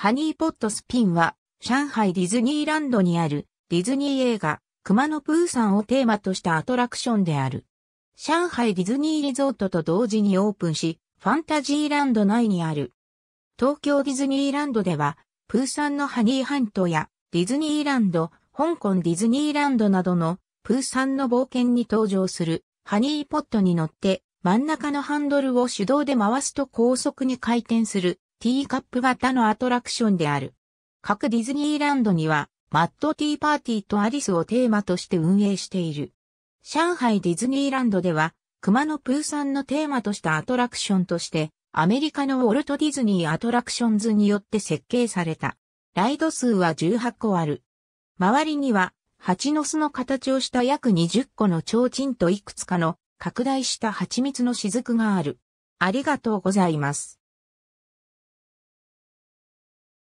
ハニーポットスピンは、上海ディズニーランドにあるディズニー映画、熊野プーさんをテーマとしたアトラクションである。上海ディズニーリゾートと同時にオープンし、ファンタジーランド内にある。東京ディズニーランドでは、プーさんのハニーハントやディズニーランド、香港ディズニーランドなどのプーさんの冒険に登場するハニーポットに乗って真ん中のハンドルを手動で回すと高速に回転するティーカップ型のアトラクションである。各ディズニーランドには、マットティーパーティーとアリスをテーマとして運営している。上海ディズニーランドでは、熊野プーさんのテーマとしたアトラクションとして、アメリカのウォルト・ディズニー・アトラクションズによって設計された。ライド数は18個ある。周りには、蜂の巣の形をした約20個の提灯といくつかの拡大した蜂蜜の雫がある。ありがとうございます。